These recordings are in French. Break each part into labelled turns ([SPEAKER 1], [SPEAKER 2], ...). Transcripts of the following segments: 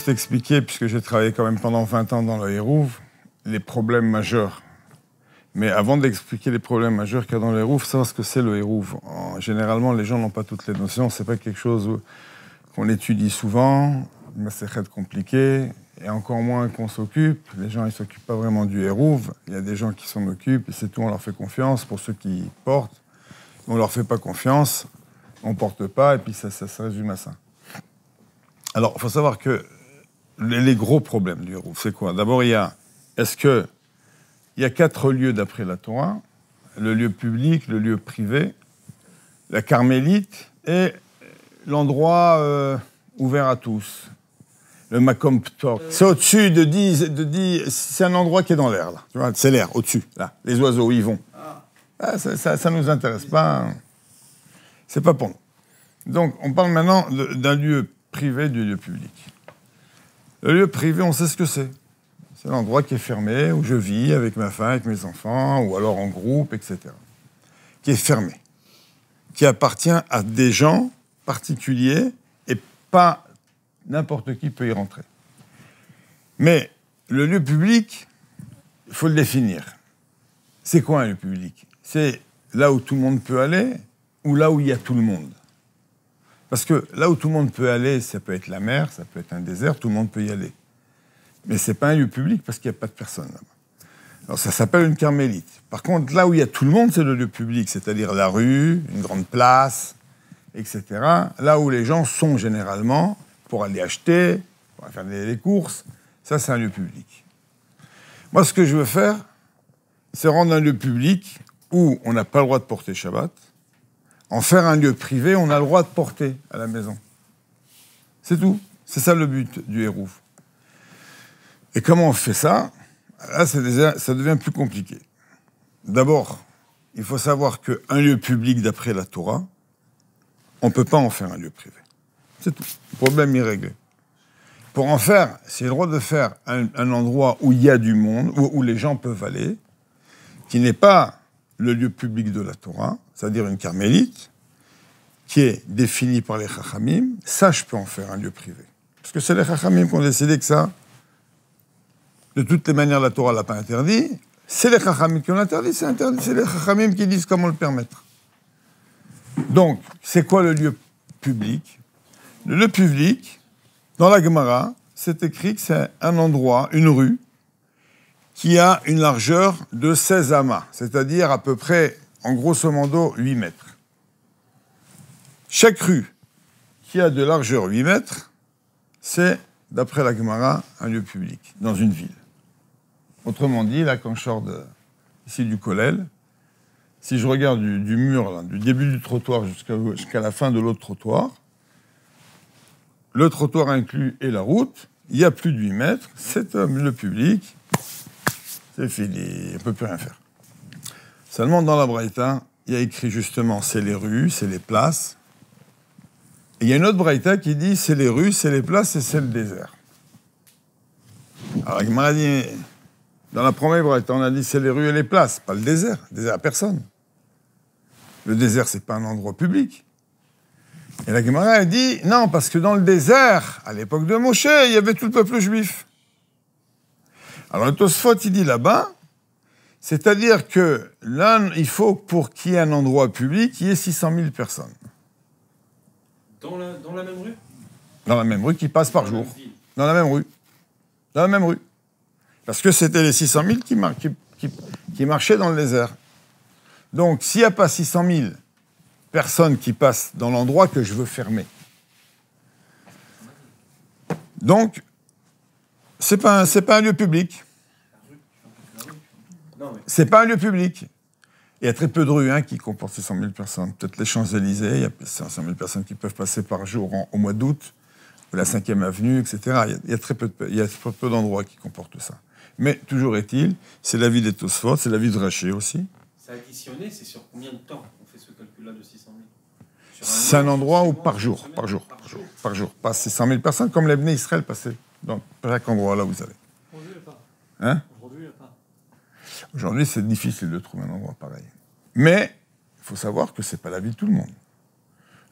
[SPEAKER 1] juste expliquer, puisque j'ai travaillé quand même pendant 20 ans dans le rouve les problèmes majeurs. Mais avant d'expliquer les problèmes majeurs qu'il y a dans le hérouve, savoir ce que c'est le hérouve. Généralement, les gens n'ont pas toutes les notions, c'est pas quelque chose qu'on étudie souvent, mais c'est très compliqué, et encore moins qu'on s'occupe. Les gens, ils s'occupent pas vraiment du hérouve. Il y a des gens qui s'en occupent, et c'est tout, on leur fait confiance pour ceux qui portent. On leur fait pas confiance, on porte pas, et puis ça, se résume à ça. Alors, il faut savoir que les gros problèmes du Hérouf, c'est quoi D'abord, il y a, est-ce que il y a quatre lieux d'après la Torah le lieu public, le lieu privé, la carmélite et l'endroit euh, ouvert à tous, le Macomptor, euh. C'est au-dessus de 10, de c'est un endroit qui est dans l'air, là. Tu vois, c'est l'air, au-dessus, là. Les oiseaux, y vont. Ah. Ah, ça ne nous intéresse pas. C'est pas pour nous. Donc, on parle maintenant d'un lieu privé, du lieu public. Le lieu privé, on sait ce que c'est. C'est l'endroit qui est fermé, où je vis avec ma femme, avec mes enfants, ou alors en groupe, etc. Qui est fermé. Qui appartient à des gens particuliers et pas n'importe qui peut y rentrer. Mais le lieu public, il faut le définir. C'est quoi un lieu public C'est là où tout le monde peut aller ou là où il y a tout le monde parce que là où tout le monde peut aller, ça peut être la mer, ça peut être un désert, tout le monde peut y aller. Mais ce n'est pas un lieu public parce qu'il n'y a pas de personne là-bas. Alors ça s'appelle une carmélite. Par contre, là où il y a tout le monde, c'est le lieu public, c'est-à-dire la rue, une grande place, etc. Là où les gens sont généralement pour aller acheter, pour faire des courses, ça c'est un lieu public. Moi, ce que je veux faire, c'est rendre un lieu public où on n'a pas le droit de porter Shabbat, en faire un lieu privé, on a le droit de porter à la maison. C'est tout. C'est ça le but du Hérouf. Et comment on fait ça Là, ça devient, plus compliqué. D'abord, il faut savoir qu'un lieu public, d'après la Torah, on ne peut pas en faire un lieu privé. C'est tout. problème est Pour en faire, c'est le droit de faire un, endroit où il y a du monde, où les gens peuvent aller, qui n'est pas le lieu public de la Torah, c'est-à-dire une carmélite, qui est définie par les Chachamim, ça, je peux en faire un lieu privé. Parce que c'est les Chachamim qui ont décidé que ça, de toutes les manières, la Torah l'a pas interdit. C'est les Chachamim qui ont interdit, c'est interdit. C'est les Chachamim qui disent comment le permettre. Donc, c'est quoi le lieu public Le lieu public, dans la Gemara, c'est écrit que c'est un endroit, une rue, qui a une largeur de 16 amas, c'est-à-dire à peu près, en grosso modo, 8 mètres. Chaque rue qui a de largeur 8 mètres, c'est, d'après la Gemara, un lieu public, dans une ville. Autrement dit, la Conchorde, ici du Collèle, si je regarde du, mur, du début du trottoir jusqu'à la fin de l'autre trottoir, le trottoir inclus et la route, il y a plus de 8 mètres, c'est un lieu public, c'est fini, on ne peut plus rien faire. Seulement dans la Braïta, il y a écrit justement c'est les rues, c'est les places. Et il y a une autre Braïta qui dit c'est les rues, c'est les places et c'est le désert. Alors, Gemara dit dans la première Braïta, on a dit c'est les rues et les places, pas le désert. Le désert à personne. Le désert, c'est pas un endroit public. Et la Gemara, dit non, parce que dans le désert, à l'époque de Moshe, il y avait tout le peuple juif. Alors le Tosfot, il dit là-bas, c'est-à-dire que là, il faut, pour qu'il y ait un endroit public, il y ait 600 000 personnes. Dans la, même rue Dans la même rue qui passe par jour. Dans la même rue. Dans la même rue. Parce que c'était les 600 000 qui, marchaient dans le désert. Donc, s'il n'y a pas 600 000 personnes qui passent dans l'endroit que je veux fermer, donc c'est pas, c'est pas un lieu public. C'est pas un lieu public. Il y a très peu de rues hein, qui comportent 600 000 personnes. Peut-être les Champs-Élysées, il y a 500 000 personnes qui peuvent passer par jour au mois d'août, ou la 5e avenue, etc. Il y a, très peu, il y a peu d'endroits qui comportent ça. Mais toujours est-il, c'est la vie des Tosfot, c'est la vie de Raché aussi. C'est additionné, c'est sur combien de temps on fait ce calcul-là de 600 000 C'est un endroit où par jour, par jour, par jour, par jour, 600 000 personnes, comme l'Ebné Israël passait donc, chaque endroit là vous allez. Aujourd'hui, il n'y a pas. Hein Aujourd'hui, il n'y a pas. Aujourd'hui, c'est difficile de trouver un endroit pareil. Mais il faut savoir que ce n'est pas la vie de tout le monde.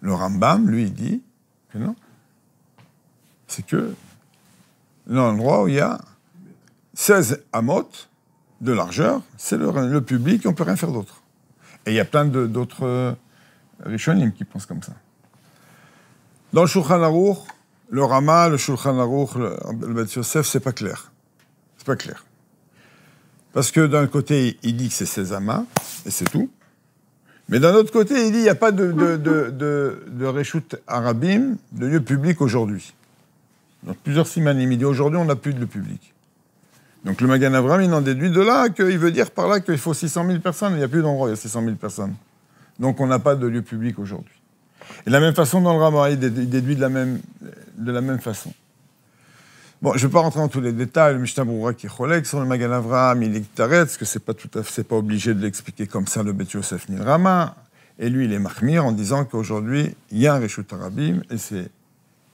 [SPEAKER 1] Le Rambam, lui, il dit que non. C'est que l'endroit où il y a 16 amotes de largeur, c'est le, public, on ne peut rien faire d'autre. Et il y a plein d'autres euh, Rishonim qui pensent comme ça. Dans le Shulchan Aruch, le Rama, le Shulchan Aruch, le Beth Yosef, c'est pas clair. C'est pas clair. Parce que d'un côté, il dit que c'est ses amas, et c'est tout. Mais d'un autre côté, il dit qu'il n'y a pas de, de, de, de, Arabim, de lieu public aujourd'hui. Donc plusieurs simanim, il dit aujourd'hui, on n'a plus de lieu public. Donc le Magan Avram, il en déduit de là qu'il veut dire par là qu'il faut 600 000 personnes. Il n'y a plus d'endroit, il y a 600 000 personnes. Donc on n'a pas de lieu public aujourd'hui. Et de la même façon dans le Rama, il, déduit de la même, de la même façon. Bon, je ne vais pas rentrer dans tous les détails. Le Mishnah qui relègue sur le Magalavram, il est parce que ce n'est pas, obligé de l'expliquer comme ça le Beth Yosef ni le Rama. Et lui, il est marmire en disant qu'aujourd'hui, il y a un Rishut et c'est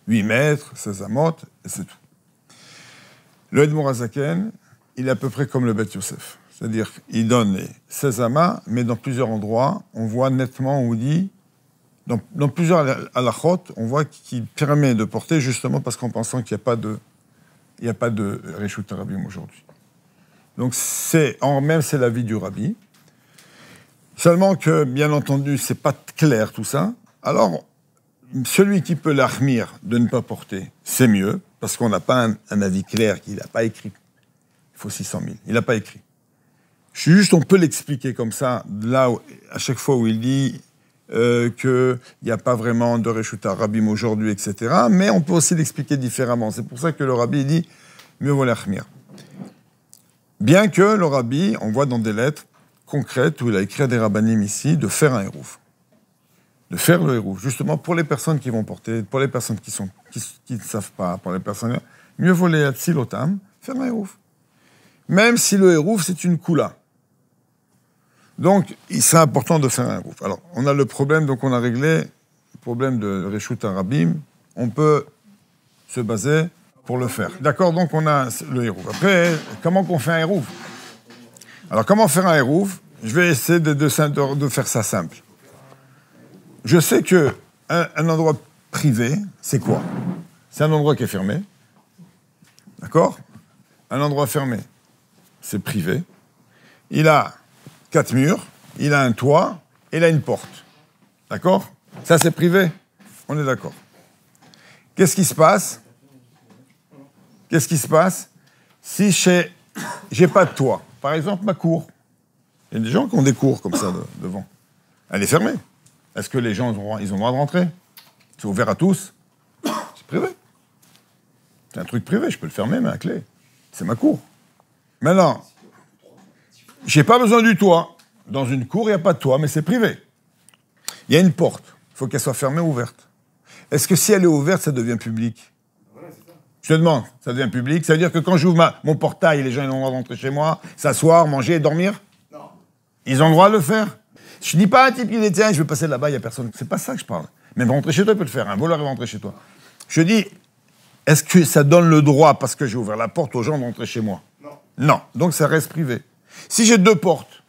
[SPEAKER 1] 8 mètres, 16 amotes, et c'est tout. Le Edmond Azaken, il est à peu près comme le Beth Yosef. C'est-à-dire il donne les 16 amas, mais dans plusieurs endroits, on voit nettement où il dit dans, dans plusieurs halachot, on voit qu'il permet de porter justement parce qu'en pensant qu'il n'y a pas de, il n'y a pas de aujourd'hui. Donc c'est, en même, c'est l'avis du rabbi. Seulement que, bien entendu, c'est pas clair tout ça. Alors, celui qui peut l'armir de ne pas porter, c'est mieux, parce qu'on n'a pas un, avis clair qu'il n'a pas écrit. Il faut 600 000. Il n'a pas écrit. Juste, on peut l'expliquer comme ça, là, à chaque fois où il dit euh, qu'il n'y a pas vraiment de Réchuta Rabim aujourd'hui, etc. Mais on peut aussi l'expliquer différemment. C'est pour ça que le Rabbi dit mieux vaut l'Achmir. Bien que le Rabbi, on voit dans des lettres concrètes où il a écrit à des rabbinim ici de faire un hérouf. De faire le hérouf, justement pour les personnes qui vont porter, pour les personnes qui, sont, qui, ne savent pas, pour les personnes. Mieux vaut les tam, faire un hérouf. Même si le hérouf, c'est une coula. Donc, c'est important de faire un groupe. Alors, on a le problème, donc on a réglé le problème de Réchout Arabim. On peut se baser pour le faire. D'accord Donc, on a le hérouf. Après, comment qu'on fait un hérouf Alors, comment faire un hérouf Je vais essayer de, faire ça simple. Je sais que un endroit privé, c'est quoi C'est un endroit qui est fermé. D'accord Un endroit fermé, c'est privé. Il a quatre murs, il a un toit et il a une porte. D'accord Ça, c'est privé. On est d'accord. Qu'est-ce qui se passe Qu'est-ce qui se passe si j'ai, j'ai pas de toit Par exemple, ma cour. Il y a des gens qui ont des cours comme ça devant. Elle est fermée. Est-ce que les gens ils ont le droit de rentrer C'est ouvert à tous. C'est privé. C'est un truc privé, je peux le fermer, mais à clé. C'est ma cour. Maintenant, j'ai pas besoin du toit. Dans une cour, il n'y a pas de toit, mais c'est privé. Il y a une porte. Il faut qu'elle soit fermée ou ouverte. Est-ce que si elle est ouverte, ça devient public je te demande, ça devient public. Ça veut dire que quand j'ouvre mon portail, les gens ils ont le droit d'entrer chez moi, s'asseoir, manger et dormir Non. Ils ont le droit de le faire. Je dis pas à un type qui dit tiens, je vais passer là-bas, il n'y a personne. C'est pas ça que je parle. Mais rentrer chez toi, il peut le faire. Un voleur est rentré chez toi. Je dis, est-ce que ça donne le droit, parce que j'ai ouvert la porte aux gens d'entrer chez moi Non. Non. Donc ça reste privé. Si j'ai deux portes,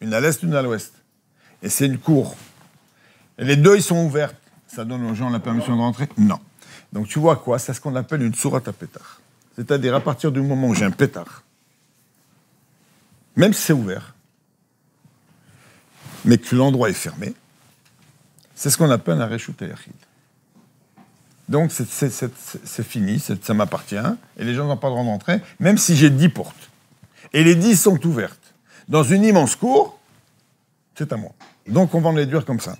[SPEAKER 1] une à l'est, une à l'ouest, et c'est une cour, et les deux, ils sont ouvertes, ça donne aux gens la permission de rentrer Non. Donc tu vois quoi C'est ce qu'on appelle une sourate à pétard. C'est-à-dire à partir du moment où j'ai un pétard, même si c'est ouvert, mais que l'endroit est fermé, c'est ce qu'on appelle un ride Donc c'est fini, ça m'appartient, et les gens n'ont pas le droit d'entrer, même si j'ai dix portes. Et les dix sont ouvertes dans une immense cour, c'est à moi. Donc on va en déduire comme ça.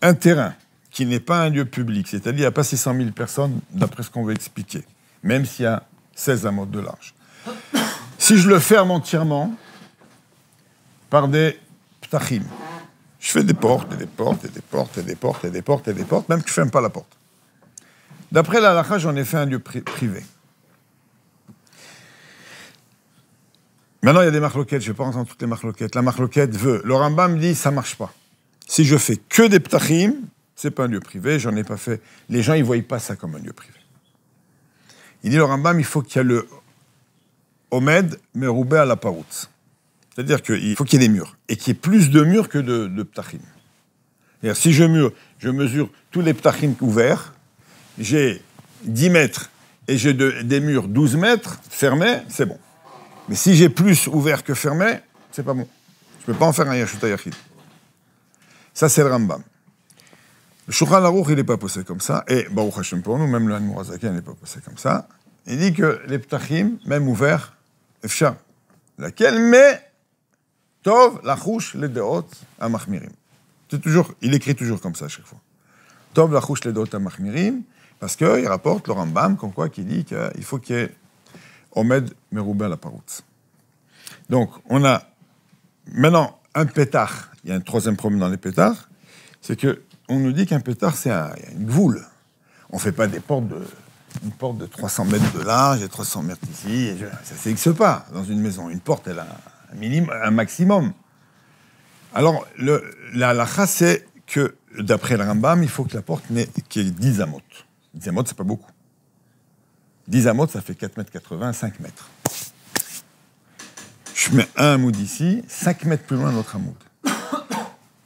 [SPEAKER 1] Un terrain qui n'est pas un lieu public, c'est-à-dire il n'y a pas 600 000 personnes, d'après ce qu'on veut expliquer, même s'il y a 16 mode de large. Si je le ferme entièrement par des ptachim, je fais des portes et des portes et des portes et des portes et des portes et des portes, même que je ne ferme pas la porte. D'après la j'en ai fait un lieu privé. Maintenant, il y a des marloquettes, je ne vais pas entendre toutes les marloquettes. La marloquette veut. Le Rambam dit ça marche pas. Si je fais que des ptachim, c'est pas un lieu privé, j'en ai pas fait. Les gens, ils ne voient pas ça comme un lieu privé. Il dit le Rambam, il faut qu'il y ait le Omed, mais Roubaix à la paroute. C'est-à-dire qu'il faut qu'il y ait des murs. Et qu'il y ait plus de murs que de, de ptachim. cest si je, je mesure tous les ptachim ouverts, j'ai 10 mètres et j'ai des murs 12 mètres fermés, c'est bon. Mais si j'ai plus ouvert que fermé, c'est pas bon. Je peux pas en faire un yachuta Yachid. Ça, c'est le Rambam. Le Shulchan Laroukh, il n'est pas posé comme ça. Et Baruch Hashem pour nous, même le Hanmurazaki, il n'est pas posé comme ça. Il dit que les Ptachim, même ouverts, Efsha, laquelle, mais Tov, la rouche, les deot, à Mahmirim. toujours, il écrit toujours comme ça à chaque fois. Tov, la rouche, les deot, à Mahmirim, parce qu'il rapporte le Rambam, comme quoi, qui dit qu'il faut qu'il y ait Omed Merouba à la Paroute. Donc, on a maintenant un pétard. Il y a un troisième problème dans les pétards. C'est que on nous dit qu'un pétard, c'est une goule. On ne fait pas des portes de, une porte de 300 mètres de large et 300 mètres ici. ça ne pas dans une maison. Une porte, elle a un, minimum, un maximum. Alors, le, la lacha, c'est que, d'après le Rambam, il faut que la porte n'ait, qu'il 10 amotes. 10 amotes, c'est pas beaucoup. 10 amotes, ça fait 4,80 mètres, 5 mètres. Je mets un amoud ici, 5 mètres plus loin, de l'autre amoud.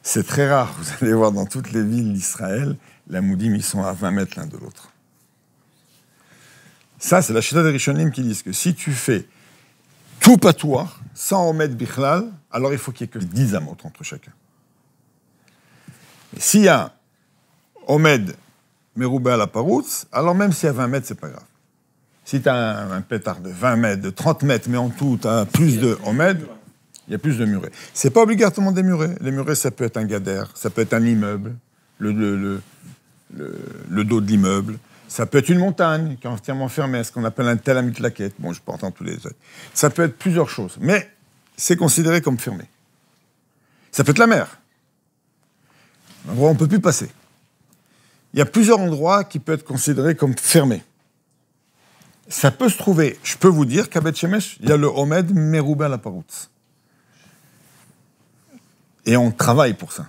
[SPEAKER 1] C'est très rare, vous allez voir dans toutes les villes d'Israël, les amoudim, ils sont à 20 mètres l'un de l'autre. Ça, c'est la chita des Rishonim qui disent que si tu fais tout patois sans Omed bichlal, alors il faut qu'il n'y ait que 10 amotes entre chacun. s'il y a Omed Meroubé à la Paroutz, alors même s'il y a 20 mètres, c'est pas grave. Si tu as un, pétard de 20 mètres, de 30 mètres, mais en tout, tu as plus de 1 mètre, il y a plus de murets. C'est pas obligatoirement des murets. Les murets, ça peut être un gadère, ça peut être un immeuble, le, dos de l'immeuble. Ça peut être une montagne qui est entièrement fermée, ce qu'on appelle un tel laquette. Bon, je ne en tous les autres. Ça peut être plusieurs choses, mais c'est considéré comme fermé. Ça peut être la mer. Un où on ne peut plus passer. Il y a plusieurs endroits qui peuvent être considérés comme fermés ça peut se trouver. Je peux vous dire qu'à Beth il y a le Homed Merouba la Et on travaille pour ça,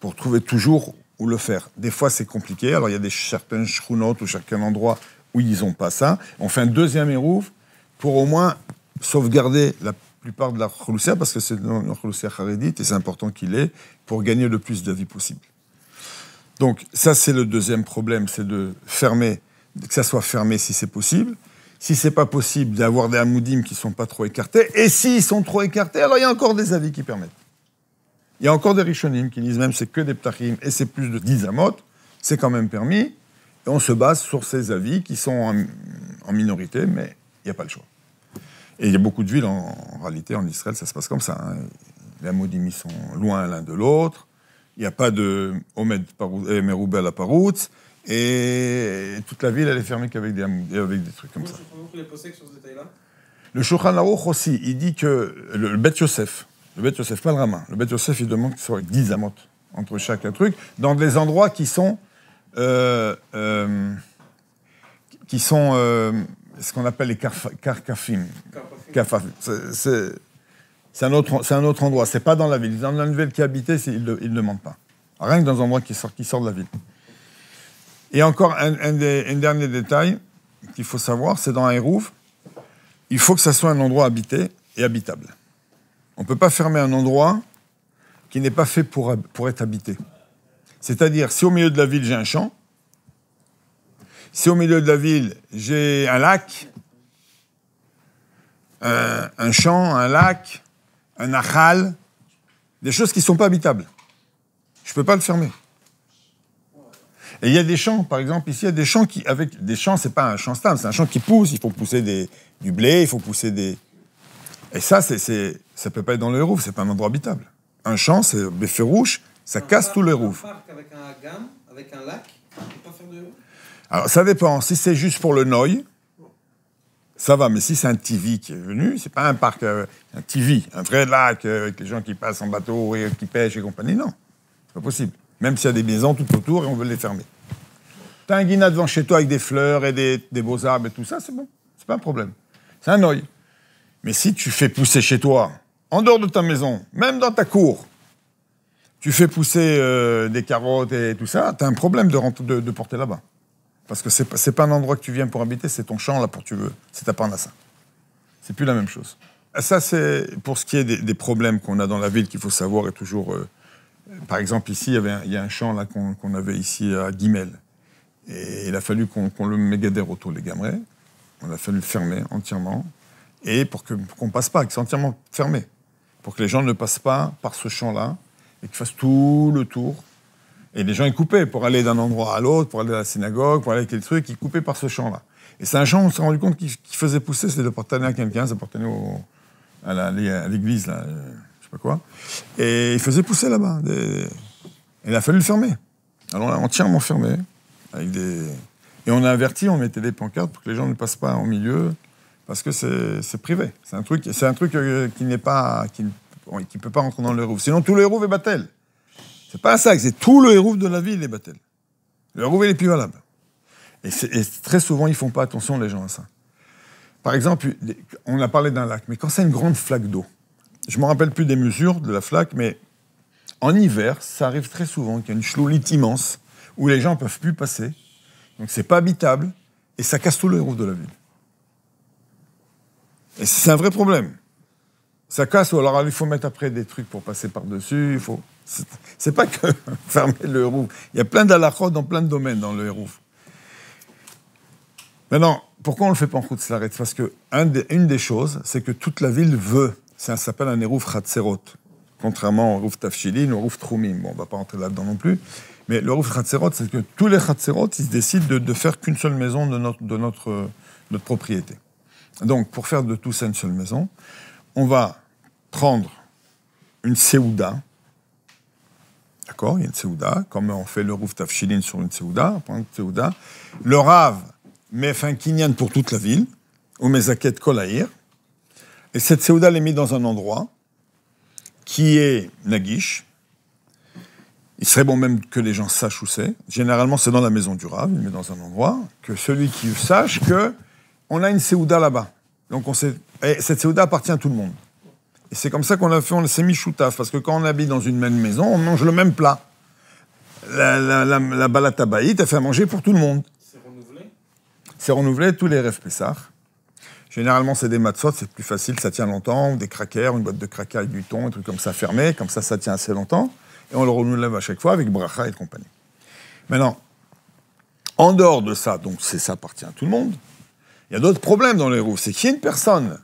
[SPEAKER 1] pour trouver toujours où le faire. Des fois, c'est compliqué. Alors, il y a des certaines chrounotes ou certains endroits où ils n'ont pas ça. On fait un deuxième merouf pour au moins sauvegarder la plupart de la chroussia, parce que c'est une chroussia charédite et c'est important qu'il ait pour gagner le plus de vie possible. Donc, ça, c'est le deuxième problème, c'est de fermer, que ça soit fermé si c'est possible si c'est pas possible d'avoir des hamoudim qui sont pas trop écartés, et s'ils sont trop écartés, alors il y a encore des avis qui permettent. Il y a encore des rishonim qui disent même c'est que des ptachim et c'est plus de 10 amot, c'est quand même permis, et on se base sur ces avis qui sont en, minorité, mais il n'y a pas le choix. Et il y a beaucoup de villes, en, réalité, en Israël, ça se passe comme ça. Hein. Les hamoudim, ils sont loin l'un de l'autre, il n'y a pas de Omed eh, Meroubel à Paroutz, et toute la ville, elle est fermée qu'avec des, avec des trucs comme Vous, ça. les sur détail-là le Shulchan Aruch aussi, il dit que le, Bet Yosef, le Bet Yosef, pas le Ramin, le Bet Yosef, il demande qu'il soit 10 amotes entre chaque truc, dans des endroits qui sont. Euh, euh, qui sont euh, ce qu'on appelle les karkafim. C'est un, autre, un autre endroit, c'est pas dans la ville. Dans la ville qui habitait, il ne demande pas. Rien que dans un endroit qui sort, qui sort de la ville. Et encore un, dernier détail qu'il faut savoir, c'est dans Aérouve, il faut que ça soit un endroit habité et habitable. On ne peut pas fermer un endroit qui n'est pas fait pour, être habité. C'est-à-dire, si au milieu de la ville j'ai un champ, si au milieu de la ville j'ai un lac, un, euh, un champ, un lac, un achal, des choses qui ne sont pas habitables, je ne peux pas le fermer. Et il y a des champs, par exemple, ici, il y a des champs qui, avec des champs, c'est pas un champ stable, c'est un champ qui pousse. Il faut pousser du blé, il faut pousser des. Et ça, c'est, c'est, ça peut pas être dans le roof, c'est pas un endroit habitable. Un champ, c'est des feux rouges, ça casse tout le roof. Un parc avec un avec un lac, peut pas faire de. Alors ça dépend. Si c'est juste pour le noy, ça va. Mais si c'est un TV qui est venu, c'est pas un parc, euh, un TV, un vrai lac euh, avec les gens qui passent en bateau et qui pêchent et compagnie. Non, c'est pas possible. Même s'il y a des maisons tout autour et on veut les fermer. T'as un guinard devant chez toi avec des fleurs et des, beaux arbres et tout ça, c'est bon. C'est pas un problème. C'est un oeil. Mais si tu fais pousser chez toi, en dehors de ta maison, même dans ta cour, tu fais pousser euh, des carottes et tout ça, t'as un problème de, de, porter là-bas. Parce que c'est pas un endroit que tu viens pour habiter, c'est ton champ là pour tu veux. C'est ta parnassa. C'est plus la même chose. Ça, c'est pour ce qui est des, problèmes qu'on a dans la ville qu'il faut savoir et toujours euh, par exemple, ici, il y, avait il a un champ là qu'on avait ici à Guimel. Et il a fallu qu'on le mégadère autour les gamerais. On a fallu le fermer entièrement. Et pour qu'on ne passe pas, qu'il soit entièrement fermé. Pour que les gens ne passent pas par ce champ-là et qu'ils fassent tout le tour. Et les gens, ils coupaient pour aller d'un endroit à l'autre, pour aller à la synagogue, pour aller avec les trucs, ils coupaient par ce champ-là. Et c'est un champ, on s'est rendu compte, qui, faisait pousser, c'est de porter à quelqu'un, de porter à l'église, là. Euh, quoi. Et il faisait pousser là-bas. Il a fallu le fermer. Alors l'a entièrement fermé. Avec des... Et on a averti, on mettait des pancartes pour que les gens ne passent pas en milieu, parce que c'est privé. C'est un truc, un truc euh, qui n'est pas, qui ne peut pas rentrer dans le roof. Sinon, tout le roof est battel. C'est pas ça, c'est tout le roof de la ville est battel. Le roof est plus Et, et, très souvent, ils font pas attention, les gens, à ça. Par exemple, on a parlé d'un lac, mais quand c'est une grande flaque d'eau, je ne me rappelle plus des mesures de la flaque, mais en hiver, ça arrive très souvent qu'il y a une chloulite immense où les gens ne peuvent plus passer. Donc c'est pas habitable et ça casse tout le héros de la ville. Et c'est un vrai problème. Ça casse, ou alors il faut mettre après des trucs pour passer par-dessus. Il faut... C'est pas que fermer le rouf. Il y a plein d'alarcodes dans plein de domaines dans le héros. Maintenant, pourquoi on ne le fait pas en route Parce que un des, une des choses, c'est que toute la ville veut ça s'appelle un Eruf Hatzerot, contrairement au Tavchilin Tafshilin, au Ruf trumim, Bon, on ne va pas entrer là-dedans non plus. Mais le Ruf Hatzerot, c'est que tous les Hatzerot, ils décident de, ne faire qu'une seule maison de notre, de notre, notre propriété. Donc, pour faire de tout ça une seule maison, on va prendre une Seouda, D'accord Il y a une Seouda. Comme on fait le Rouf Tafshilin sur une Seouda, on prend une Seouda. Le Rav met fin kinyan pour toute la ville, ou Mezaket Kolaïr. Et cette Séouda est mise dans un endroit qui est Nagish. Il serait bon même que les gens sachent où c'est. Généralement, c'est dans la maison du Rav, mais dans un endroit que celui qui sache que on a une Séouda là-bas. Donc on sait, et cette Séouda appartient à tout le monde. Et c'est comme ça qu'on a fait, on s'est mis choutaf, parce que quand on habite dans une même maison, on mange le même plat. La, la, la, balatabaïte a fait à manger pour tout le monde. C'est renouvelé C'est renouvelé tous les rêves Généralement, c'est des matzot, c'est plus facile, ça tient longtemps, des crackers, une boîte de crackers avec du thon, un truc comme ça fermé, comme ça, ça tient assez longtemps. Et on le renouvelle à chaque fois avec bracha et compagnie. Maintenant, en dehors de ça, donc c'est ça appartient à tout le monde, il y a d'autres problèmes dans le hérouf. C'est qu'il y a une personne,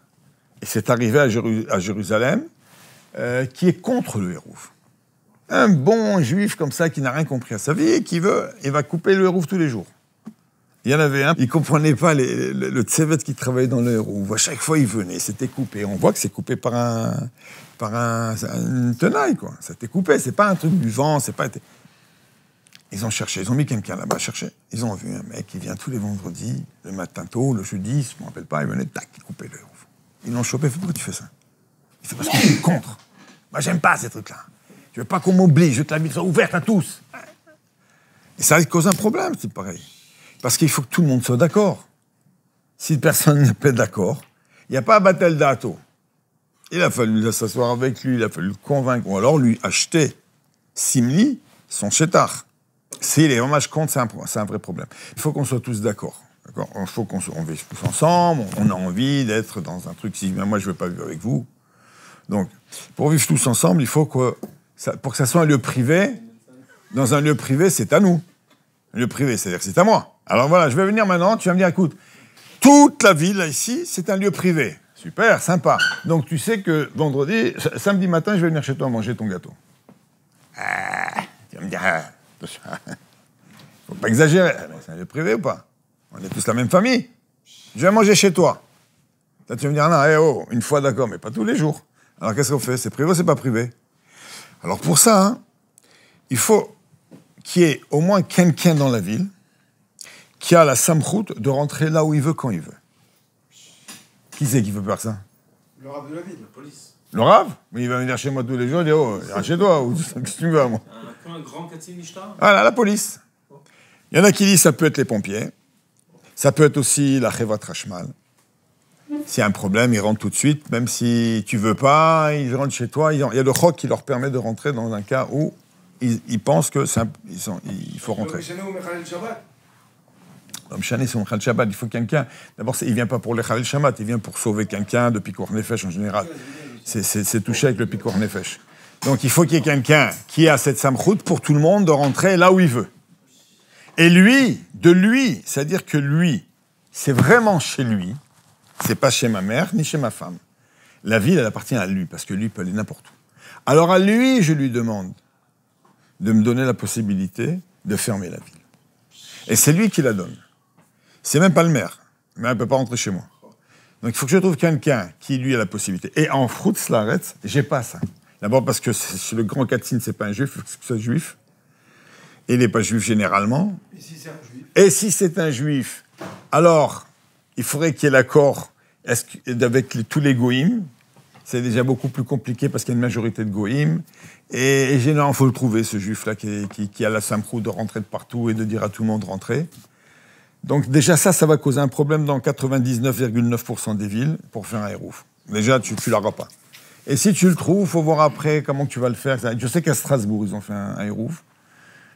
[SPEAKER 1] et c'est arrivé à, Jérusalem, euh, qui est contre le hérouf. Un bon juif comme ça qui n'a rien compris à sa vie et qui veut, il va couper le hérouf tous les jours. Il y en avait un, il comprenait pas le, tsevet qui travaillait dans le À chaque fois, il venait, c'était coupé. On voit que c'est coupé par un, par un, une tenaille, quoi. C'était coupé. C'est pas un truc du vent, c'est pas. Ils ont cherché, ils ont mis quelqu'un là-bas chercher. Ils ont vu un mec qui vient tous les vendredis, le matin tôt, le jeudi, je me rappelle pas, il venait, tac, il coupait l'euro. Ils l'ont chopé, pourquoi tu fais ça Il fait parce que est contre. Moi, j'aime pas ces trucs-là. Je veux pas qu'on m'oublie, je veux que la mise soit ouverte à tous. Et ça cause un problème, c'est pareil. Parce qu'il faut que tout le monde soit d'accord. Si personne n'est pas d'accord, il n'y a pas le d'Ato. Il a fallu s'asseoir avec lui, il a fallu le convaincre, ou alors lui acheter Simli, son chétard. Si les hommages comptent, c'est un, vrai problème. Il faut qu'on soit tous d'accord. Il faut qu'on vive tous ensemble, on a envie d'être dans un truc. Si moi je ne veux pas vivre avec vous. Donc, pour vivre tous ensemble, il faut que, ça, pour que ça soit un lieu privé, dans un lieu privé, c'est à nous. Le privé, c'est-à-dire c'est à moi. Alors voilà, je vais venir maintenant, tu vas me dire, écoute, toute la ville, ici, c'est un lieu privé. Super, sympa. Donc tu sais que vendredi, samedi matin, je vais venir chez toi manger ton gâteau. Ah, tu vas me dire, ah, faut pas exagérer. Ah, c'est un lieu privé ou pas On est tous la même famille. Je vais manger chez toi. tu vas me dire, non, ah, eh, oh, une fois d'accord, mais pas tous les jours. Alors qu'est-ce qu'on fait C'est privé ou c'est pas privé Alors pour ça, hein, il faut qu'il y ait au moins quelqu'un dans la ville qui a la route de rentrer là où il veut, quand il veut. Qui c'est qui veut faire ça Le rave de la ville, la police. Le rave Mais il va venir chez moi tous les jours, il dit Oh, viens chez toi, ou ce que tu veux, moi un, ah, un grand Voilà, ah, la police. Il y en a qui disent ça peut être les pompiers, ça peut être aussi la Révoit Rachmal. S'il y a un problème, ils rentrent tout de suite, même si tu veux pas, ils rentrent chez toi. Il y a le rock qui leur permet de rentrer dans un cas où ils, pensent que il faut rentrer. Il faut quelqu'un. D'abord, il vient pas pour le Khalil Shabbat, il vient pour sauver quelqu'un de Picor Nefesh en général. C'est touché avec le Picor Nefesh. Donc, il faut qu'il y ait quelqu'un qui a cette samroute pour tout le monde de rentrer là où il veut. Et lui, de lui, c'est-à-dire que lui, c'est vraiment chez lui. C'est pas chez ma mère ni chez ma femme. La ville, elle appartient à lui parce que lui peut aller n'importe où. Alors à lui, je lui demande de me donner la possibilité de fermer la ville. Et c'est lui qui la donne. C'est même pas le maire, mais elle ne peut pas rentrer chez moi. Donc il faut que je trouve quelqu'un qui, lui, a la possibilité. Et en Frutzlaret, j'ai pas ça. D'abord parce que le grand ce c'est pas un juif, il faut que ce soit juif. Et il n'est pas juif généralement. Et si c'est un juif Et si c'est un juif, alors il faudrait qu'il y ait l'accord avec tous les goïms. C'est déjà beaucoup plus compliqué parce qu'il y a une majorité de goïms. Et, généralement, il faut le trouver, ce juif-là, qui, a la route de rentrer de partout et de dire à tout le monde rentrer. Donc déjà ça, ça va causer un problème dans 99,9% des villes pour faire un aérouf. Déjà, tu ne l'auras pas. Et si tu le trouves, faut voir après comment tu vas le faire. Je sais qu'à Strasbourg, ils ont fait un aérouf.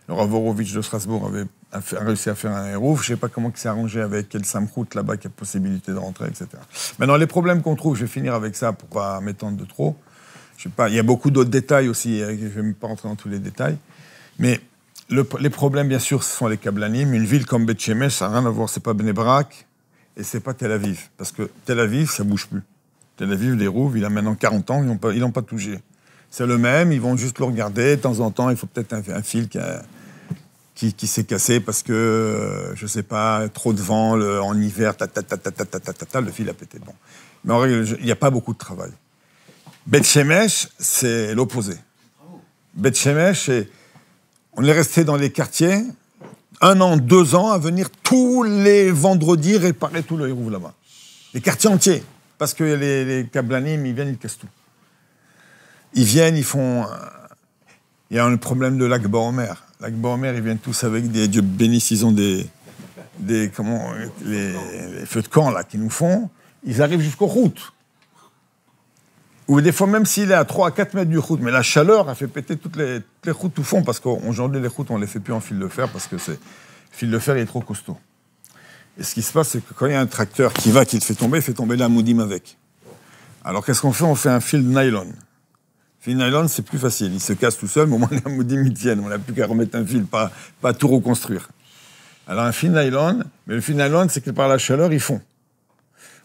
[SPEAKER 1] Le Ravorovitch de Strasbourg avait réussi à faire un aérouf. Je ne sais pas comment il s'est arrangé avec quel Samroute, là-bas, qui a possibilité de rentrer, etc. Maintenant, les problèmes qu'on trouve, je vais finir avec ça pour pas m'étendre de trop. Je sais pas, il y a beaucoup d'autres détails aussi, je ne vais pas rentrer dans tous les détails. Mais les problèmes, bien sûr, ce sont les Kablanim. Une ville comme Beth Shemesh, ça n'a rien à voir. C'est pas Benébrac et ce n'est pas Tel Aviv. Parce que Tel Aviv, ça bouge plus. Tel Aviv, les Rouves, il a maintenant 40 ans, ils n'ont pas, pas touché. C'est le même, ils vont juste le regarder. De temps en temps, il faut peut-être un, fil qui, s'est cassé parce que, euh, je ne sais pas, trop de vent en hiver, ta ta, ta, ta, ta, le fil a pété. Bon. Mais en règle, il n'y a pas beaucoup de travail. Beth c'est l'opposé. Beth Shemesh, c'est on est resté dans les quartiers, un an, deux ans, à venir tous les vendredis réparer tout le roues là-bas. Les quartiers entiers. Parce que les, les ils viennent, ils cassent tout. Ils viennent, ils font. Euh, il y a un problème de l'Akba Omer. L'Akba mer. ils viennent tous avec des. Dieu bénisse, ils ont des. des comment. Les, feux de camp, là, qu'ils nous font. Ils arrivent jusqu'aux routes ou des fois même s'il est à 3 à 4 mètres du route, mais la chaleur a fait péter toutes les, toutes routes au fond, parce qu'aujourd'hui les routes on les fait plus en fil de fer, parce que c'est fil de fer il est trop costaud. Et ce qui se passe, c'est que quand il y a un tracteur qui va, qui le fait tomber, il fait tomber la moudim avec. Alors qu'est-ce qu'on fait On fait un fil de nylon. Fil nylon, c'est plus facile. Il se casse tout seul, mais au moins la moudim, il tienne. On n'a plus qu'à remettre un fil, pas, pas tout reconstruire. Alors un fil nylon, mais le fil nylon, c'est que par la chaleur, ils fond.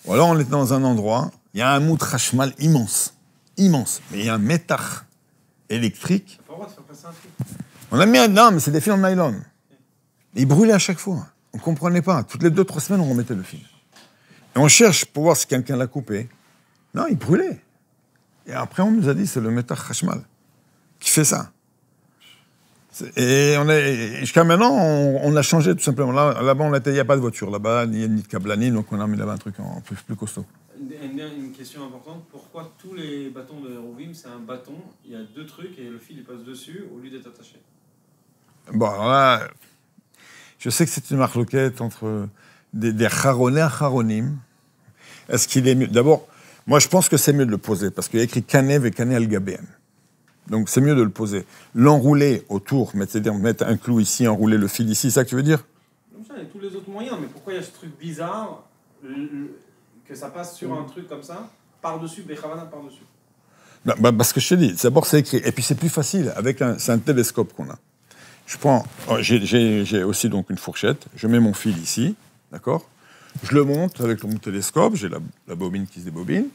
[SPEAKER 1] Voilà, on est dans un endroit il y a un moutre Hashmal immense. Immense. Mais il y a un métach électrique. On a mis un. Non, mais c'est des fils en nylon. Il ils brûlaient à chaque fois. On ne comprenait pas. Toutes les deux, trois semaines, on remettait le fil. Et on cherche pour voir si quelqu'un l'a coupé. Non, il brûlait. Et après, on nous a dit, c'est le métach Hashmal qui fait ça. Et jusqu'à maintenant, on, a changé tout simplement. Là, bas on il n'y a pas de voiture. Là-bas, il n'y a ni de donc on a mis là-bas un truc en plus, plus costaud une, question importante. Pourquoi tous les bâtons de Rovim, c'est un bâton, il y a deux trucs et le fil il passe dessus au lieu d'être attaché Bon, alors là, je sais que c'est une marloquette entre des, des à charonim. Est-ce qu'il est mieux D'abord, moi je pense que c'est mieux de le poser parce qu'il y a écrit Canev et Kanev al Donc c'est mieux de le poser. L'enrouler autour, c'est-à-dire mettre un clou ici, enrouler le fil ici, c'est ça que tu veux dire Comme ça, il y a tous les autres moyens, mais pourquoi il y a ce truc bizarre que ça passe sur mm. un truc comme ça, par-dessus, Bechavana par-dessus. Bah, bah, parce que je te dis, d'abord c'est écrit, et puis c'est plus facile, avec un, c'est un télescope qu'on a. Je prends, oh, j'ai, aussi donc une fourchette, je mets mon fil ici, d'accord Je le monte avec mon télescope, j'ai la, bobine qui se débobine,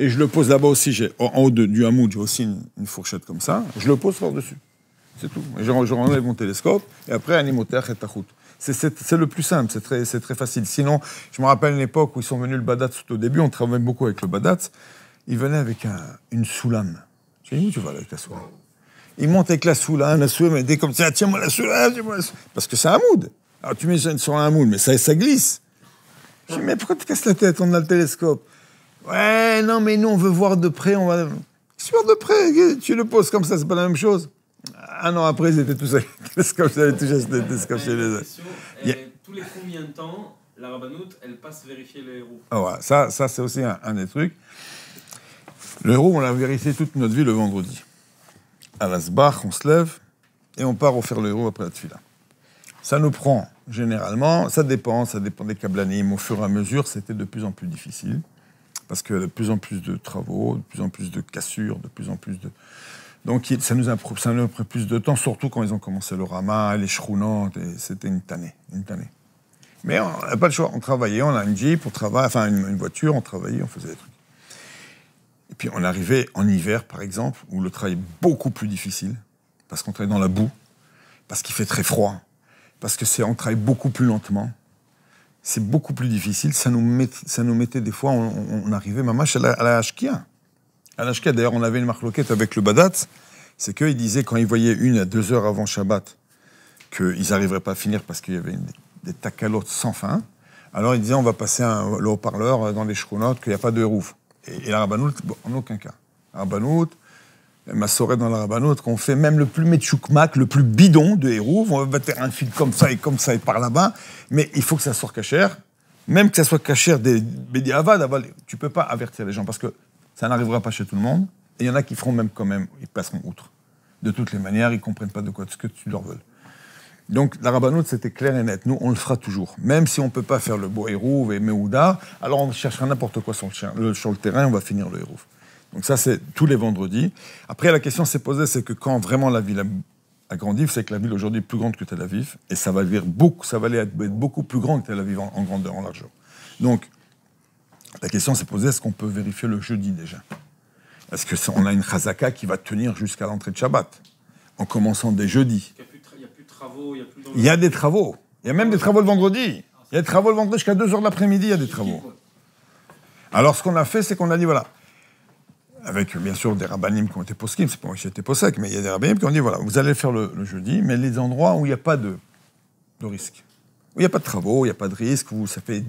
[SPEAKER 1] et je le pose là-bas aussi, j'ai en haut de, du hamoud, j'ai aussi une fourchette comme ça, je le pose par-dessus. C'est tout. Je, je mon télescope et après, Animoter et tachout. C'est le plus simple, c'est très, très, facile. Sinon, je me rappelle l'époque où ils sont venus le Badat tout au début, on travaillait beaucoup avec le Badat. Ils venaient avec un, une soulane. J'ai dit, où tu vas avec la soulane Ils montent avec la soulane, la soulane, et dès comme ça, tiens-moi la soulane, tiens-moi la soulane. Parce que c'est un mood. Alors tu mets sur un mood, mais ça, ça glisse. Je dis, mais pourquoi tu casses la tête On a le télescope. Ouais, non, mais nous, on veut voir de près, on va. Sur de près, tu le poses comme ça, c'est pas la même chose un an après, ils étaient tous à les euh, Tous les combien de temps, la rabanoute, elle passe vérifier les roues ah, Ça, ça c'est aussi un, des trucs. Le héros, on l'a vérifié toute notre vie le vendredi. À la on se lève et on part refaire le héros après la tuile. Ça nous prend généralement, ça dépend, ça dépend des animes. Au fur et à mesure, c'était de plus en plus difficile parce que de plus en plus de travaux, de plus en plus de cassures, de plus en plus de, donc ça nous a, pris plus de temps, surtout quand ils ont commencé le Rama, les Chrounantes, c'était une tannée, une Mais on n'avait pas le choix, on travaillait, on a une Jeep, enfin une, voiture, on travaillait, on faisait des trucs. Et puis on arrivait en hiver, par exemple, où le travail est beaucoup plus difficile, parce qu'on travaille dans la boue, parce qu'il fait très froid, parce que c'est on travaille beaucoup plus lentement. C'est beaucoup plus difficile, ça nous, mettait des fois, on, arrivait, maman, à la, à la hachkia à d'ailleurs, on avait une loquette avec le Badat, c'est qu'il disait, quand il voyait une à deux heures avant Shabbat, qu'ils n'arriveraient pas à finir parce qu'il y avait des tacalotes sans fin, alors il disait, on va passer un, le haut-parleur euh, dans les shkounotes, qu'il n'y a pas de rouf. Et, la en aucun cas. La rabanout, ma soirée dans la qu'on fait même le plus méchoukmak, le plus bidon de hérouf, on va faire un fil comme ça et comme ça et par là-bas, mais il faut que ça sorte cachère, même que ça soit cachère des Bédiavad, tu peux pas avertir les gens parce que ça n'arrivera pas chez tout le monde. Et il y en a qui feront même quand même, ils passeront outre. De toutes les manières, ils ne comprennent pas de quoi ce que tu leur veux. Donc la rabanoute, c'était clair et net. Nous, on le fera toujours. Même si on ne peut pas faire le beau hérouf et Meouda, alors on cherchera n'importe quoi sur le, sur le terrain, on va finir le Herouf. Donc ça, c'est tous les vendredis. Après, la question s'est posée, c'est que quand vraiment la ville a, grandi, c'est que la ville aujourd'hui est plus grande que Tel Aviv, et ça va, être beaucoup, ça va aller être beaucoup plus grande que Tel Aviv en, en grandeur, en largeur. Donc, la question s'est posée, est-ce qu'on peut vérifier le jeudi déjà Parce que on a une chazaka qui va tenir jusqu'à l'entrée de Shabbat, en commençant dès jeudi. Il n'y a, plus de travaux, il y a plus Il y a des travaux. Il y a même des travaux le vendredi. Il y a des travaux le vendredi jusqu'à 2h de l'après-midi, il y a des travaux. Alors ce qu'on a fait, c'est qu'on a dit, voilà, avec bien sûr des rabbinimes qui ont été poskim, c'est pas moi qui ai été mais il y a des rabbinimes qui ont dit, voilà, vous allez faire le, jeudi, mais les endroits où il n'y a pas de, de risque, où il n'y a pas de travaux, où il n'y a pas de risque, où ça fait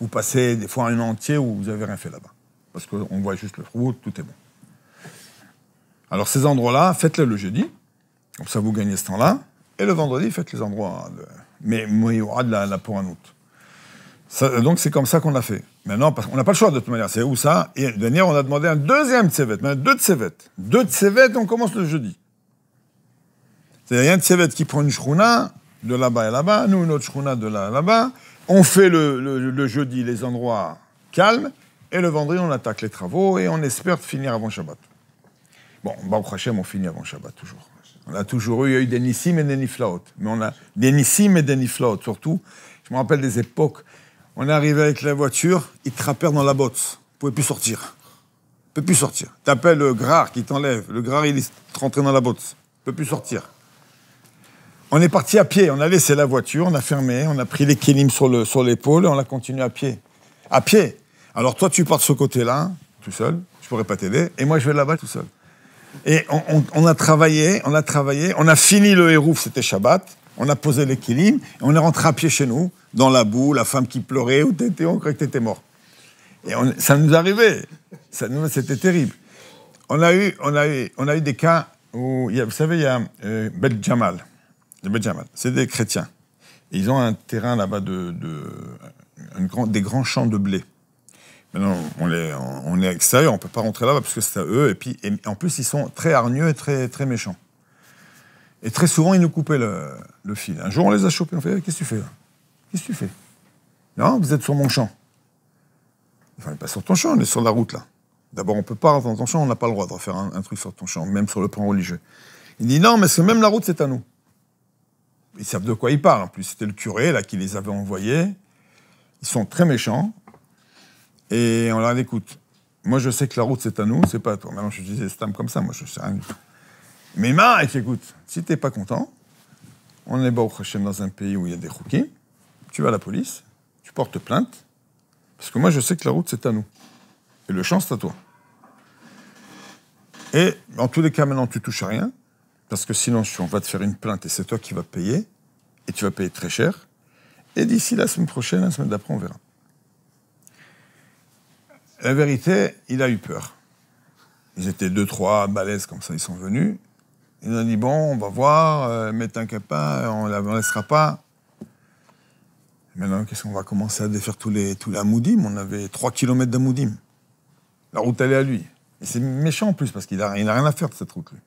[SPEAKER 1] vous passez des fois un entier où vous n'avez rien fait là-bas. Parce qu'on voit juste le trou, tout est bon. Alors ces endroits-là, faites-les le jeudi, comme ça vous gagnez ce temps-là. Et le vendredi, faites les endroits. Mais, il y aura de la, pour un août. donc c'est comme ça qu'on l'a fait. Maintenant, parce qu'on n'a pas le choix de toute manière, c'est où ça Et dernière, on a demandé un deuxième tsevet, deux tsevets. Deux tsevets, on commence le jeudi. C'est-à-dire, il y a un tsevet qui prend une shruna de là-bas et là-bas, nous une autre shruna de là et là-bas, on fait le, jeudi les endroits calmes, et le vendredi, on attaque les travaux, et on espère finir avant Shabbat. Bon, Baruch Hashem, on finit avant Shabbat, toujours. On a toujours eu, il y a eu des nissim et des niflaot. Mais on a des nissim et des niflaot, surtout. Je me rappelle des époques, on est arrivé avec la voiture, ils te dans la botte. Vous pouvez plus sortir. ne peut plus sortir. appelles le grar qui t'enlève. Le grar, il est rentré dans la botte. ne peut plus sortir. On est parti à pied, on a laissé la voiture, on a fermé, on a pris l'équilibre sur l'épaule et on a continué à pied. À pied Alors toi, tu pars de ce côté-là, tout seul, je pourrais pas t'aider, et moi, je vais là-bas tout seul. Et on, a travaillé, on a travaillé, on a fini le hérouf, c'était Shabbat, on a posé l'équilibre, et on est rentré à pied chez nous, dans la boue, la femme qui pleurait, où t'étais, on croyait que t'étais mort. Et ça nous arrivait, ça nous, c'était terrible. On a, eu, on, a on a eu des cas où, vous savez, il y a euh, Bel Jamal, c'est des chrétiens. ils ont un terrain là-bas de, une des grands champs de blé. Maintenant, on, est, on est extérieur, on peut pas rentrer là-bas parce que c'est à eux. Et puis, en plus, ils sont très hargneux et très, très méchants. Et très souvent, ils nous coupaient le, fil. Un jour, on les a chopés. On fait eh, Qu'est-ce que tu fais Qu'est-ce que tu fais Non, vous êtes sur mon champ. Enfin, pas sur ton champ, on est sur la route là. D'abord, on peut pas rentrer dans ton champ, on n'a pas le droit de faire un, un, truc sur ton champ, même sur le plan religieux. Il dit Non, mais c'est même la route, c'est à nous ils savent de quoi ils parlent. En plus, c'était le curé là qui les avait envoyés. Ils sont très méchants. Et on leur dit, écoute, moi je sais que la route c'est à nous, c'est pas à toi. Maintenant je disais Stam comme ça, moi je sais rien du tout. Mais Marc, écoute, si t'es pas content, on est au dans un pays où il y a des rookies, tu vas à la police, tu portes plainte, parce que moi je sais que la route c'est à nous. Et le champ c'est à toi. Et en tous les cas, maintenant tu touches à rien, parce que sinon, on va te faire une plainte et c'est toi qui vas payer, et tu vas payer très cher. Et d'ici la semaine prochaine, la semaine d'après, on verra. La vérité, il a eu peur. Ils étaient deux, trois balèzes, comme ça, ils sont venus. Ils ont dit Bon, on va voir, euh, mettre un t'inquiète on ne laissera pas. Maintenant, qu'est-ce qu'on va commencer à défaire tous les, tous amoudim On avait 3 km d'amoudim. La route, allait à lui. Et c'est méchant en plus, parce qu'il n'a rien à faire de cette route, là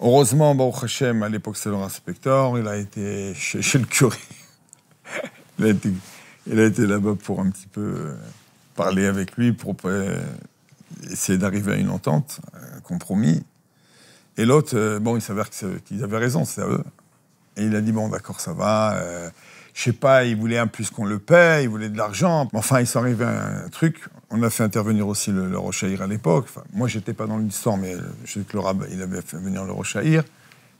[SPEAKER 1] Heureusement, Baruch Hashem, à l'époque, c'était le inspecteur. il a été chez, le curé. il a été, là-bas pour un petit peu euh, parler avec lui, pour euh, essayer d'arriver à une entente, un compromis. Et l'autre, euh, bon, il s'avère qu'ils avaient raison, c'est à eux. Et il a dit, bon, d'accord, ça va je sais pas, ils voulaient un plus qu'on le paye, ils voulaient de l'argent. Enfin, il s'est arrivé un truc. On a fait intervenir aussi le, Rochaïr à l'époque. Enfin, moi, j'étais pas dans l'histoire, mais je sais que le il avait fait venir le Rochaïr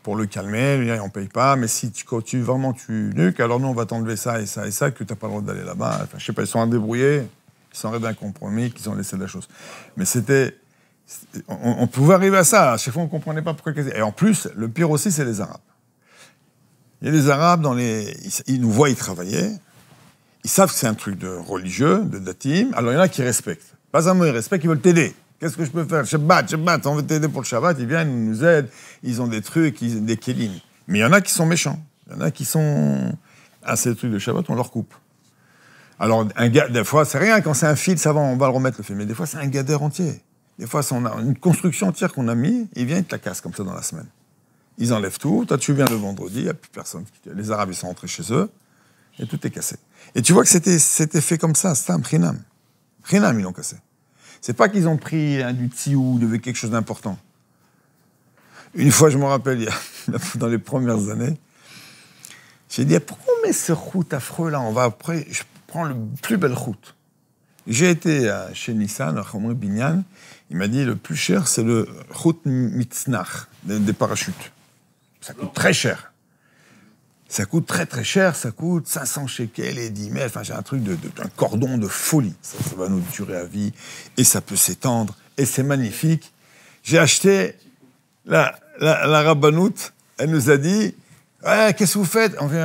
[SPEAKER 1] pour le calmer, lui dit on paye pas, mais si tu, quand vraiment tu nuques, alors nous on va t'enlever ça et ça et ça, que tu n'as pas le droit d'aller là-bas. Enfin, je sais pas, ils sont indébrouillés, ils sont d'un compromis, qu'ils ont laissé la chose. Mais c'était. On, pouvait arriver à ça, à chaque fois on comprenait pas pourquoi. Et en plus, le pire aussi, c'est les Arabes. Il y a des Arabes, dans les... ils nous voient y travailler. Ils savent que c'est un truc de religieux, de datim. Alors il y en a qui respectent. Pas un mot, ils respectent, ils veulent t'aider. Qu'est-ce que je peux faire Shabbat, Shabbat, on veut t'aider pour le Shabbat. Ils viennent, ils nous aident. Ils ont des trucs, des kélines. Mais il y en a qui sont méchants. Il y en a qui sont. À ah, ces trucs de Shabbat, on leur coupe. Alors, un gars, des fois, c'est rien. Quand c'est un fil, ça va, on va le remettre le fil. Mais des fois, c'est un gadère entier. Des fois, c'est une construction entière qu'on a mis, il vient, il te la casse comme ça dans la semaine. Ils enlèvent tout. Toi, tu viens le vendredi, il n'y a plus personne. Les Arabes, ils sont rentrés chez eux et tout est cassé. Et tu vois que c'était, fait comme ça. C'était un prinam. Prinam, ils l'ont cassé. C'est pas qu'ils ont pris un du tiou, devait quelque chose d'important. Une fois, je me rappelle, dans les premières années, j'ai dit, pourquoi on met ce route affreux là On va après, je prends le plus belle route. J'ai été chez Nissan, à Khomri Binyan, il m'a dit, le plus cher, c'est le route mitznach, des parachutes ça coûte très cher. Ça coûte très très cher, ça coûte 500 shekels et 10 mais enfin j'ai un truc d'un de, cordon de folie. Ça, va nous durer à vie et ça peut s'étendre et c'est magnifique. J'ai acheté la, la, la elle nous a dit Qu'est-ce que vous faites on veut,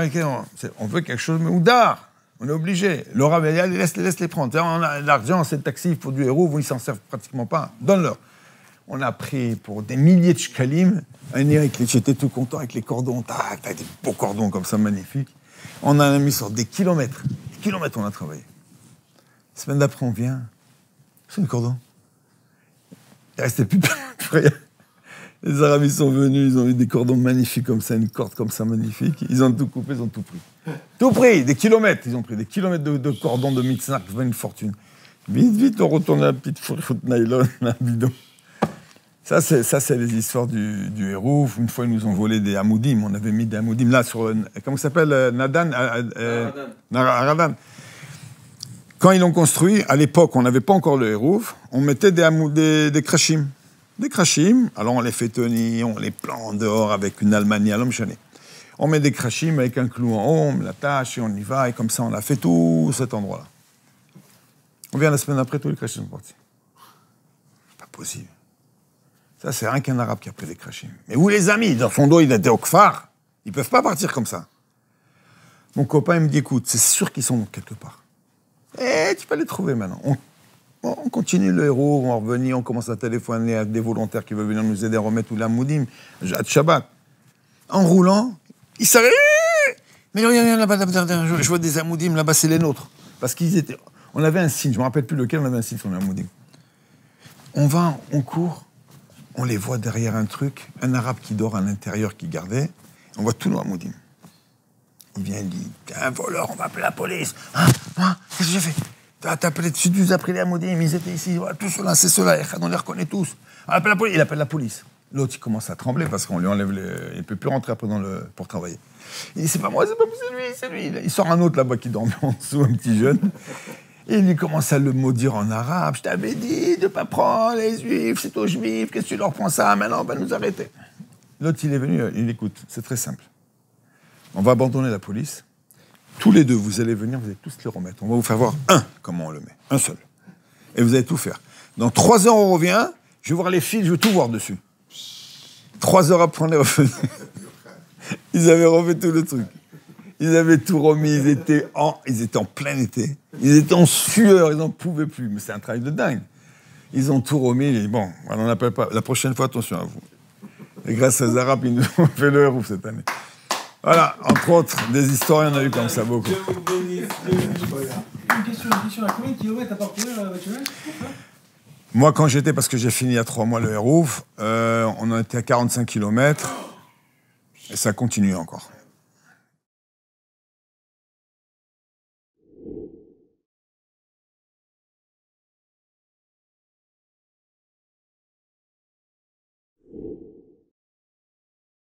[SPEAKER 1] on veut quelque chose, mais d'art on est obligé. Le rabbin, laisse, laisse les prendre. On a l'argent, c'est le taxi pour du héros, vous, ils s'en servent pratiquement pas. Donne-leur on a pris pour des milliers de shkalim un Éric, j'étais tout content avec les cordons, tac, des beaux cordons comme ça, magnifiques. On en a mis sur des kilomètres, des kilomètres on a travaillé. La semaine d'après, on vient, c'est le cordon. Il restait plus, Les Arabes, sont venus, ils ont eu des cordons magnifiques comme ça, une corde comme ça magnifique. Ils ont tout coupé, ils ont tout pris. Tout pris, des kilomètres. Ils ont pris des kilomètres de, de cordons de Mitznak, une fortune. Vite, vite, on retourne à la petite nylon, un bidon. Ça, c'est, ça, les histoires du, du, Une fois, ils nous ont volé des Hamoudim. On avait mis des Hamoudim là sur. Euh, comment ça s'appelle euh, Nadan euh, euh Quand ils l'ont construit, à l'époque, on n'avait pas encore le hérouf, On mettait des, des, Des krashim. Alors, on les fait tenir, on les plante dehors avec une Allemagne à l'homme On met des krashim avec un clou en haut, on l'attache et on y va. Et comme ça, on a fait tout cet endroit-là. On vient la semaine après, tous les krashim sont partis. Pas possible. Ça, c'est rien qu'un arabe qui a pris les crachés. Mais où les amis Dans son dos, il était au kfar. Ils peuvent pas partir comme ça. Mon copain, il me dit écoute, c'est sûr qu'ils sont quelque part. Eh, tu peux les trouver maintenant. On, continue le héros, on revenir, on commence à téléphoner à des volontaires qui veulent venir nous aider à remettre ou la moudim, à Shabbat. En roulant, ils s'arrêtent. Eh, mais regarde, là-bas, je vois des amoudim, là-bas, c'est les nôtres. Parce qu'ils étaient. On avait un signe, je ne me rappelle plus lequel, on avait un signe sur les amoudim. On va, on court, on les voit derrière un truc, un arabe qui dort à l'intérieur, qui gardait. On voit tout le Hamoudine. Il vient, il dit un voleur, on va appeler la police. Hein hein Qu'est-ce que j'ai fait T'as appelé, tu nous as pris les Hamoudines, ils étaient ici, voilà, tout c'est cela, on les reconnaît tous. On appelle la police. Il appelle la police. L'autre, il commence à trembler parce qu'on lui enlève les. Il ne peut plus rentrer après dans le... pour travailler. Il dit c'est pas moi, c'est pas moi, c'est lui, c'est lui. Il sort un autre là-bas qui dormait en dessous, un petit jeune il lui commence à le maudire en arabe. Je t'avais dit de ne pas prendre les juifs, c'est aux juifs, qu'est-ce que tu leur prends ça Maintenant, on va nous arrêter. L'autre, il est venu, euh, il écoute. C'est très simple. On va abandonner la police. Tous les deux, vous allez venir, vous allez tous les remettre. On va vous faire voir un, comment on le met. Un seul. Et vous allez tout faire. Dans trois heures, on revient. Je vais voir les fils, je vais tout voir dessus. Trois heures après, on est feu. Ils avaient refait tout le truc. Ils avaient tout remis, ils étaient en, ils étaient en plein été. Ils étaient en sueur, ils n'en pouvaient plus. Mais c'est un travail de dingue. Ils ont tout remis. Et bon, on n'appelle pas. La prochaine fois, attention à vous. Et grâce à Arabes, ils nous ont fait le rouf cette année. Voilà, entre autres, des historiens, on a eu comme ça beaucoup. Une question, une question à combien de kilomètres à la voiture euh, Moi, quand j'étais, parce que j'ai fini à trois mois le rouf, euh, on en était à 45 kilomètres, et ça continue encore.